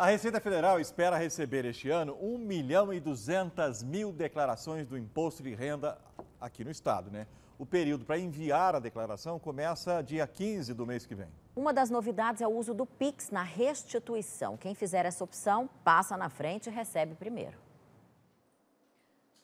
A Receita Federal espera receber este ano 1 milhão e 200 mil declarações do imposto de renda aqui no estado, né? O período para enviar a declaração começa dia 15 do mês que vem. Uma das novidades é o uso do Pix na restituição. Quem fizer essa opção passa na frente e recebe primeiro.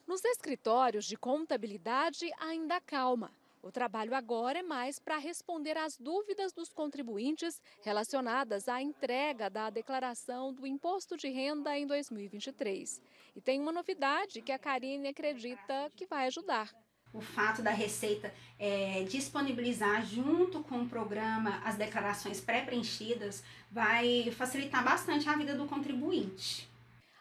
Nos escritórios de contabilidade ainda calma. O trabalho agora é mais para responder às dúvidas dos contribuintes relacionadas à entrega da declaração do imposto de renda em 2023. E tem uma novidade que a Karine acredita que vai ajudar o fato da Receita é, disponibilizar junto com o programa as declarações pré-preenchidas vai facilitar bastante a vida do contribuinte.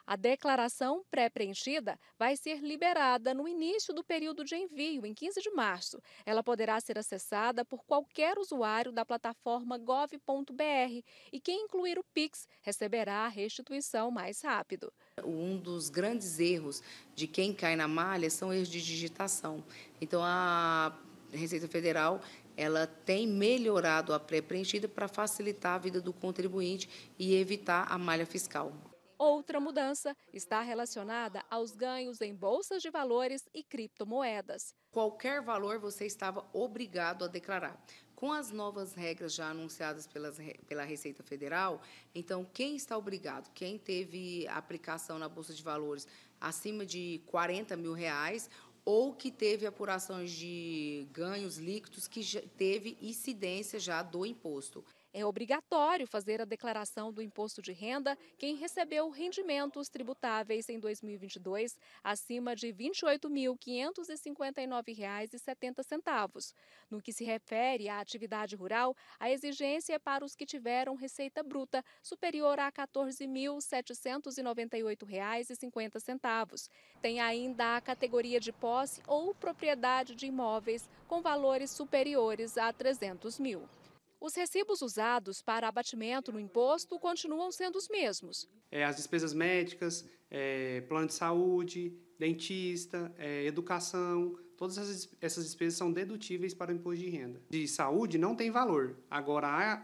A declaração pré-preenchida vai ser liberada no início do período de envio, em 15 de março. Ela poderá ser acessada por qualquer usuário da plataforma gov.br e quem incluir o Pix receberá a restituição mais rápido. Um dos grandes erros de quem cai na malha são erros de digitação. Então a Receita Federal ela tem melhorado a pré-preenchida para facilitar a vida do contribuinte e evitar a malha fiscal. Outra mudança está relacionada aos ganhos em bolsas de valores e criptomoedas. Qualquer valor você estava obrigado a declarar. Com as novas regras já anunciadas pelas, pela Receita Federal, então quem está obrigado, quem teve aplicação na Bolsa de Valores acima de 40 mil reais, ou que teve apurações de ganhos líquidos que teve incidência já do imposto. É obrigatório fazer a declaração do imposto de renda quem recebeu rendimentos tributáveis em 2022 acima de R$ 28.559,70. No que se refere à atividade rural, a exigência é para os que tiveram receita bruta superior a R$ 14.798,50. Tem ainda a categoria de posse ou propriedade de imóveis com valores superiores a 300 mil. Os recibos usados para abatimento no imposto continuam sendo os mesmos. É, as despesas médicas, é, plano de saúde, dentista, é, educação, todas essas, despesas são dedutíveis para o imposto de renda. De saúde não tem valor. Agora, a,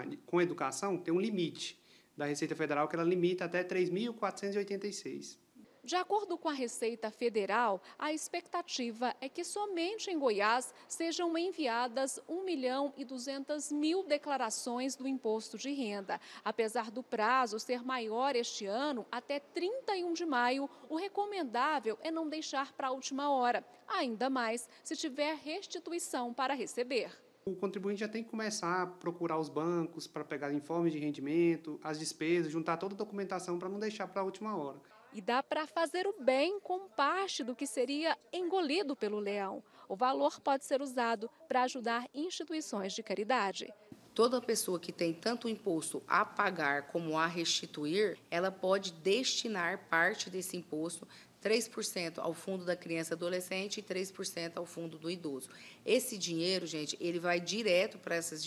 a, com educação, tem um limite da Receita Federal que ela limita até 3.486. De acordo com a Receita Federal, a expectativa é que somente em Goiás sejam enviadas 1 milhão e 200 mil declarações do imposto de renda. Apesar do prazo ser maior este ano, até 31 de maio, o recomendável é não deixar para a última hora, ainda mais se tiver restituição para receber. O contribuinte já tem que começar a procurar os bancos para pegar informes de rendimento, as despesas, juntar toda a documentação para não deixar para a última hora e dá para fazer o bem com parte do que seria engolido pelo leão. O valor pode ser usado para ajudar instituições de caridade. Toda pessoa que tem tanto o imposto a pagar como a restituir, ela pode destinar parte desse imposto 3% ao fundo da criança e adolescente e 3% ao fundo do idoso. Esse dinheiro, gente, ele vai direto para essas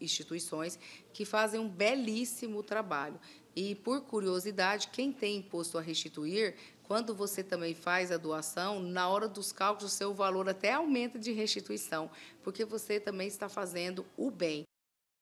instituições que fazem um belíssimo trabalho. E, por curiosidade, quem tem imposto a restituir, quando você também faz a doação, na hora dos cálculos, o seu valor até aumenta de restituição, porque você também está fazendo o bem.